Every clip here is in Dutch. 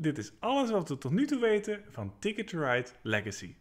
Dit is alles wat we tot nu toe weten van Ticket to Ride Legacy.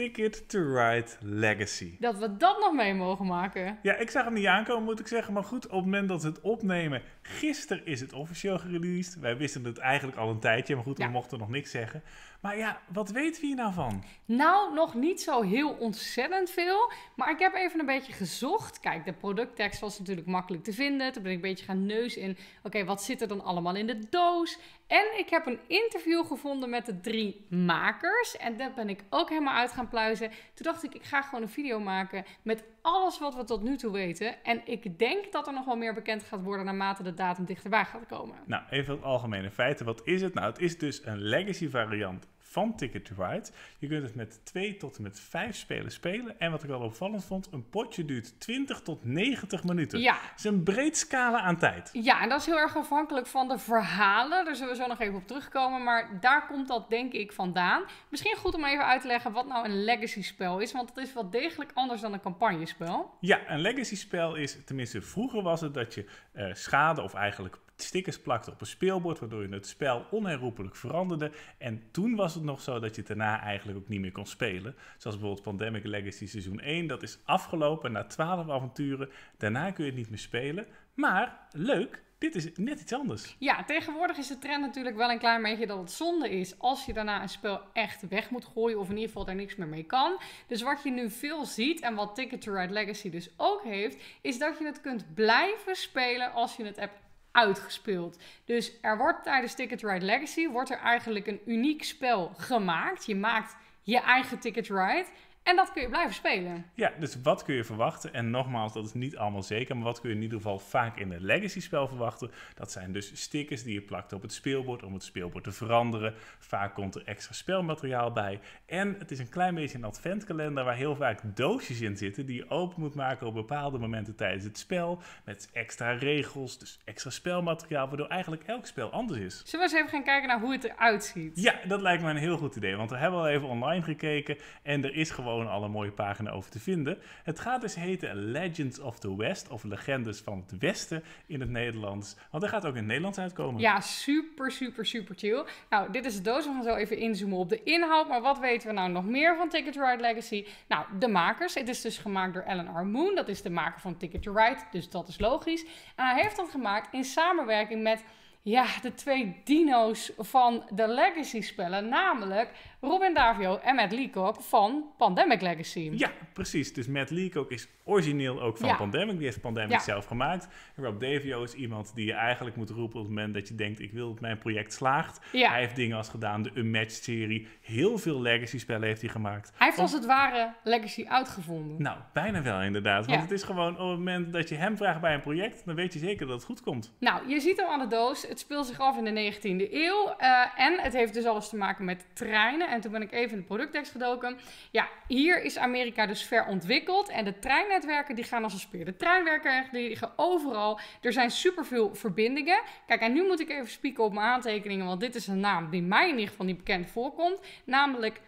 Ticket to Ride Legacy. Dat we dat nog mee mogen maken. Ja, ik zag hem niet aankomen, moet ik zeggen. Maar goed, op het moment dat ze het opnemen, gisteren is het officieel gereleased. Wij wisten het eigenlijk al een tijdje, maar goed, we mochten nog niks zeggen. Maar ja, wat weten we hier nou van? Nou, nog niet zo heel ontzettend veel. Maar ik heb even een beetje gezocht. Kijk, de producttekst was natuurlijk makkelijk te vinden. Toen ben ik een beetje gaan neus in. Oké, wat zit er dan allemaal in de doos? En ik heb een interview gevonden met de drie makers. En daar ben ik ook helemaal uit gaan pluizen. Toen dacht ik, ik ga gewoon een video maken met alles wat we tot nu toe weten. En ik denk dat er nog wel meer bekend gaat worden naarmate de datum dichterbij gaat komen. Nou, even het algemene feiten. Wat is het? Nou, het is dus een legacy variant van Ticket to Ride. Je kunt het met twee tot en met vijf spelers spelen. En wat ik wel opvallend vond, een potje duurt 20 tot 90 minuten. Ja. Dat is een breed scala aan tijd. Ja, en dat is heel erg afhankelijk van de verhalen. Daar zullen we zo nog even op terugkomen. Maar daar komt dat denk ik vandaan. Misschien goed om even uit te leggen wat nou een legacy spel is. Want dat is wel degelijk anders dan een campagnespel. Ja, een legacy spel is, tenminste vroeger was het dat je eh, schade of eigenlijk stickers plakte op een speelbord, waardoor je het spel onherroepelijk veranderde. En toen was het nog zo dat je het daarna eigenlijk ook niet meer kon spelen. Zoals bijvoorbeeld Pandemic Legacy seizoen 1, dat is afgelopen na 12 avonturen. Daarna kun je het niet meer spelen. Maar leuk, dit is net iets anders. Ja, tegenwoordig is de trend natuurlijk wel een klein beetje dat het zonde is als je daarna een spel echt weg moet gooien of in ieder geval daar niks meer mee kan. Dus wat je nu veel ziet en wat Ticket to Ride Legacy dus ook heeft, is dat je het kunt blijven spelen als je het hebt uitgespeeld. Dus er wordt tijdens Ticket Ride Legacy wordt er eigenlijk een uniek spel gemaakt. Je maakt je eigen Ticket Ride. En dat kun je blijven spelen. Ja, dus wat kun je verwachten? En nogmaals, dat is niet allemaal zeker. Maar wat kun je in ieder geval vaak in een legacy-spel verwachten? Dat zijn dus stickers die je plakt op het speelbord om het speelbord te veranderen. Vaak komt er extra spelmateriaal bij. En het is een klein beetje een adventkalender waar heel vaak doosjes in zitten die je open moet maken op bepaalde momenten tijdens het spel. Met extra regels, dus extra spelmateriaal, waardoor eigenlijk elk spel anders is. Zullen we eens even gaan kijken naar hoe het eruit ziet? Ja, dat lijkt me een heel goed idee. Want we hebben al even online gekeken en er is gewoon gewoon al mooie pagina over te vinden. Het gaat dus heten Legends of the West, of Legendes van het Westen in het Nederlands. Want er gaat ook in het Nederlands uitkomen. Ja, super, super, super chill. Nou, dit is de doos. We gaan zo even inzoomen op de inhoud. Maar wat weten we nou nog meer van Ticket to Ride Legacy? Nou, de makers. Het is dus gemaakt door Alan R. Moon. Dat is de maker van Ticket to Ride, dus dat is logisch. En hij heeft dat gemaakt in samenwerking met ja, de twee dino's van de Legacy-spellen. Namelijk Robin Davio en Matt Leacock van Pandemic Legacy. Ja, precies. Dus Matt Leacock is origineel ook van Pandemic. Die heeft Pandemic zelf gemaakt. Rob Davio is iemand die je eigenlijk moet roepen op het moment dat je denkt... ik wil dat mijn project slaagt. Hij heeft dingen als gedaan, de Unmatched-serie. Heel veel Legacy-spellen heeft hij gemaakt. Hij heeft als het ware Legacy uitgevonden. Nou, bijna wel inderdaad. Want het is gewoon op het moment dat je hem vraagt bij een project... dan weet je zeker dat het goed komt. Nou, je ziet hem aan de doos het speelt zich af in de 19e eeuw. Eh, en het heeft dus alles te maken met treinen. En toen ben ik even in de producttekst gedoken. Ja, hier is Amerika dus ver ontwikkeld. En de treinnetwerken die gaan als een speer. De treinwerken liggen overal. Er zijn superveel verbindingen. Kijk, en nu moet ik even spieken op mijn aantekeningen. Want dit is een naam die mij in ieder geval niet bekend voorkomt. Namelijk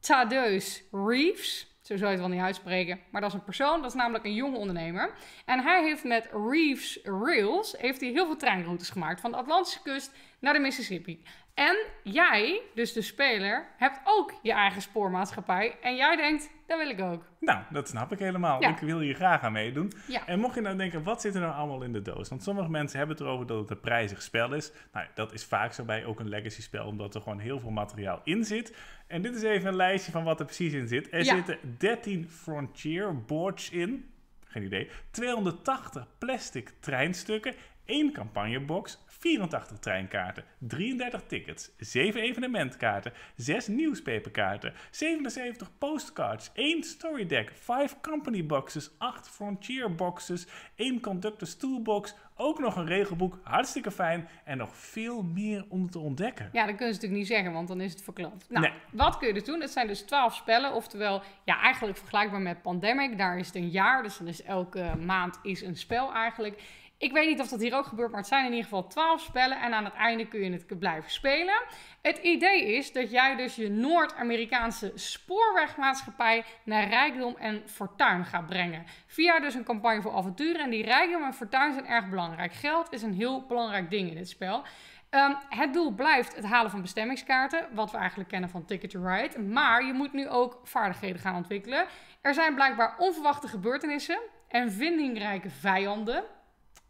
Tadeus Reeves. Zo zou je het wel niet uitspreken. Maar dat is een persoon, dat is namelijk een jonge ondernemer. En hij heeft met Reeves Rails heeft hij heel veel treinroutes gemaakt. Van de Atlantische kust naar de Mississippi. En jij, dus de speler, hebt ook je eigen spoormaatschappij. En jij denkt, dat wil ik ook. Nou, dat snap ik helemaal. Ik wil hier graag aan meedoen. En mocht je nou denken, wat zit er nou allemaal in de doos? Want sommige mensen hebben het erover dat het een prijzig spel is. Nou, dat is vaak zo bij ook een legacy spel, omdat er gewoon heel veel materiaal in zit. En dit is even een lijstje van wat er precies in zit. Er zitten 13 Frontier boards in. Geen idee. 280 plastic treinstukken 1 campagnebox, 84 treinkaarten, 33 tickets, 7 evenementkaarten, 6 nieuwspaperkaarten, 77 postcards, 1 storydeck, 5 company boxes, 8 frontier boxes, 1 conductor stoelbox, ook nog een regelboek, hartstikke fijn en nog veel meer om te ontdekken. Ja, dat kun je natuurlijk niet zeggen, want dan is het verklapt. Nou, wat kun je er dus doen? Het zijn dus 12 spellen, oftewel, ja, eigenlijk vergelijkbaar met Pandemic. Daar is het een jaar, dus dan is elke maand is een spel eigenlijk. Ik weet niet of dat hier ook gebeurt, maar het zijn in ieder geval 12 spellen. En aan het einde kun je het blijven spelen. Het idee is dat jij dus je Noord-Amerikaanse spoorwegmaatschappij naar rijkdom en fortuin gaat brengen. Via dus een campagne voor avonturen. En die rijkdom en fortuin zijn erg belangrijk. Geld is een heel belangrijk ding in dit spel. Ehm, het doel blijft het halen van bestemmingskaarten, wat we eigenlijk kennen van Ticket to Ride. Maar je moet nu ook vaardigheden gaan ontwikkelen. Er zijn blijkbaar onverwachte gebeurtenissen en vindingrijke vijanden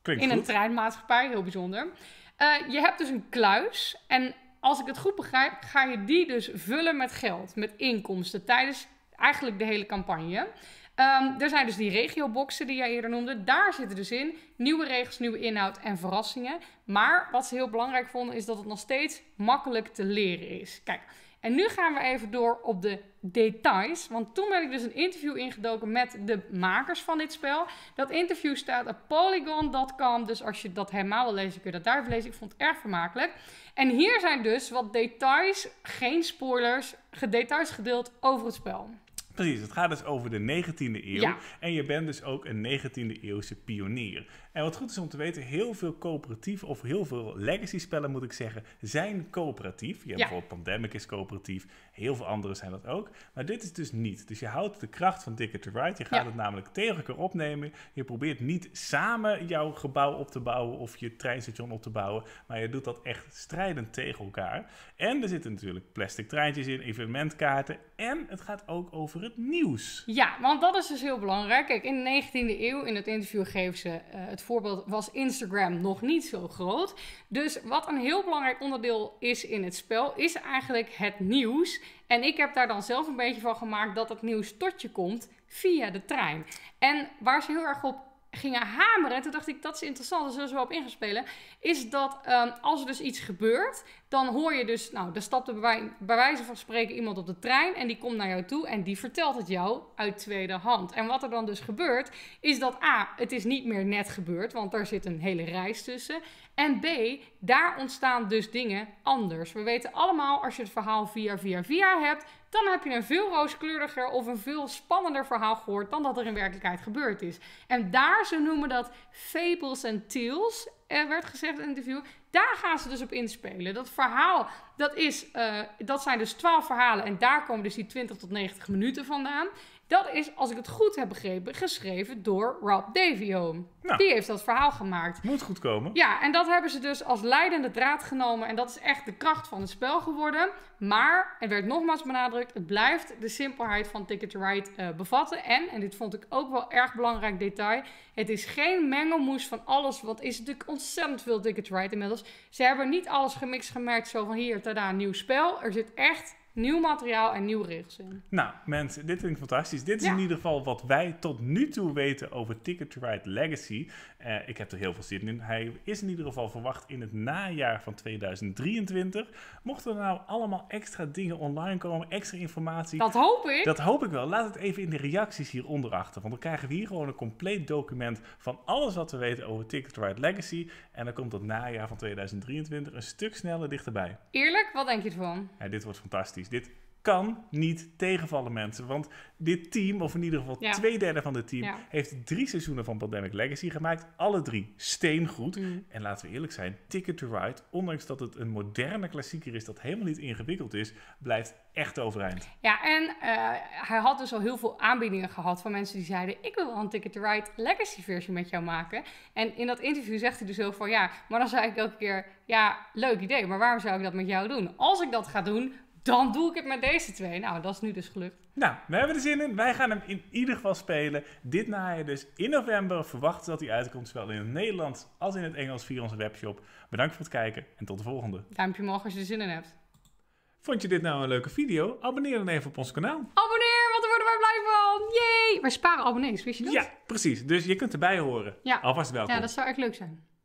in een treinmaatschappij, heel bijzonder. Eh, je hebt dus een kluis en als ik het goed begrijp, ga je die dus vullen met geld, met inkomsten tijdens eigenlijk de hele campagne. Ehm, er zijn dus die regioboxen die jij eerder noemde. Daar zitten dus in nieuwe regels, nieuwe inhoud en verrassingen. Maar wat ze heel belangrijk vonden is dat het nog steeds makkelijk te leren is. Kijk, en nu gaan we even door op de details. Want toen ben ik dus een interview ingedoken met de makers van dit spel. Dat interview staat op polygon.com. Dus als je dat helemaal wil lezen, kun je dat daar even lezen. Ik vond het erg vermakelijk. En hier zijn dus wat details, geen spoilers, details gedeeld over het spel. Precies, het gaat dus over de 19e eeuw. En je bent dus ook een 19e eeuwse pionier. En wat goed is om te weten, heel veel coöperatief of heel veel legacy spellen moet ik zeggen, zijn coöperatief. Je hebt bijvoorbeeld Pandemic is coöperatief, heel veel andere zijn dat ook. Maar dit is dus niet. Dus je houdt de kracht van Ticket to Ride. Je gaat het namelijk tegen elkaar opnemen. Je probeert niet samen jouw gebouw op te bouwen of je treinstation op te bouwen, maar je doet dat echt strijdend tegen elkaar. En er zitten natuurlijk plastic treintjes in, evenementkaarten en het gaat ook over het nieuws. Ja, want dat is dus heel belangrijk. Kijk, in de 19e eeuw in het interview geven ze uh, het voorbeeld was Instagram nog niet zo groot. Dus wat een heel belangrijk onderdeel is in het spel, is eigenlijk het nieuws. En ik heb daar dan zelf een beetje van gemaakt dat het nieuws tot je komt via de trein. En waar ze heel erg op gingen hameren, toen dacht ik dat is interessant, daar zullen ze wel op ingespelen. is dat ehm, als er dus iets gebeurt, dan hoor je dus, nou, er stapte bij, bij wijze van spreken iemand op de trein en die komt naar jou toe en die vertelt het jou uit tweede hand. En wat er dan dus gebeurt, is dat A, het is niet meer net gebeurd, want daar zit een hele reis tussen. En B, daar ontstaan dus dingen anders. We weten allemaal, als je het verhaal via, via, via hebt, dan heb je een veel rooskleuriger of een veel spannender verhaal gehoord dan dat er in werkelijkheid gebeurd is. En daar, ze noemen dat fables en tales er werd gezegd in het interview. Daar gaan ze dus op inspelen. Dat verhaal, dat, is, eh, dat zijn dus 12 verhalen en daar komen dus die 20 tot 90 minuten vandaan. Dat is, als ik het goed heb begrepen, geschreven door Rob Davione. Nou. Die heeft dat verhaal gemaakt. Moet goed komen. Ja, en dat hebben ze dus als leidende draad genomen. En dat is echt de kracht van het spel geworden. Maar, er werd nogmaals benadrukt, het blijft de simpelheid van Ticket to Ride eh, bevatten. En, en dit vond ik ook wel erg belangrijk detail, het is geen mengelmoes van alles. Want is natuurlijk ontzettend veel Ticket to Ride inmiddels. Ze hebben niet alles gemixt gemerkt, zo van hier, tada, nieuw spel. Er zit echt Nieuw materiaal en nieuwe regels in. Nou, mensen, dit vind ik fantastisch. Dit is in ieder geval wat wij tot nu toe weten over Ticket to Ride Legacy. Eh, ik heb er heel veel zin in. Hij is in ieder geval verwacht in het najaar van 2023. Mochten er nou allemaal extra dingen online komen, extra informatie. Dat hoop ik. Dat hoop ik wel. Laat het even in de reacties hieronder achter. Want dan krijgen we hier gewoon een compleet document van alles wat we weten over Ticket to Ride Legacy. En dan komt dat najaar van 2023 een stuk sneller dichterbij. Eerlijk, wat denk je ervan? Ja, dit wordt fantastisch. Dit kan niet tegenvallen, mensen. Want dit team, of in ieder geval twee derde van het team, heeft drie seizoenen van Pandemic Legacy gemaakt. Alle drie steengoed. Mm. En laten we eerlijk zijn, Ticket to Ride, ondanks dat het een moderne klassieker is dat helemaal niet ingewikkeld is, blijft echt overeind. Ja, en eh, hij had dus al heel veel aanbiedingen gehad van mensen die zeiden: Ik wil wel een Ticket to Ride Legacy versie met jou maken. En in dat interview zegt hij dus heel van ja, maar dan zei ik elke keer: Ja, leuk idee, maar waarom zou ik dat met jou doen? Als ik dat ga doen, dan doe ik het met deze twee. Nou, dat is nu dus gelukt. Nou, we hebben er zin in. Wij gaan hem in ieder geval spelen. Dit najaar dus in november. Verwachten dat hij uitkomt, zowel in het Nederlands als in het Engels via onze webshop. Bedankt voor het kijken en tot de volgende. Duimpje omhoog als je er zin in hebt. Vond je dit nou een leuke video? Abonneer dan even op ons kanaal. Abonneer, want daar worden wij blij van. Jee! Wij sparen abonnees, wist je dat? Ja, precies. Dus je kunt erbij horen. Ja. Alvast welkom. Ja, dat zou echt leuk zijn.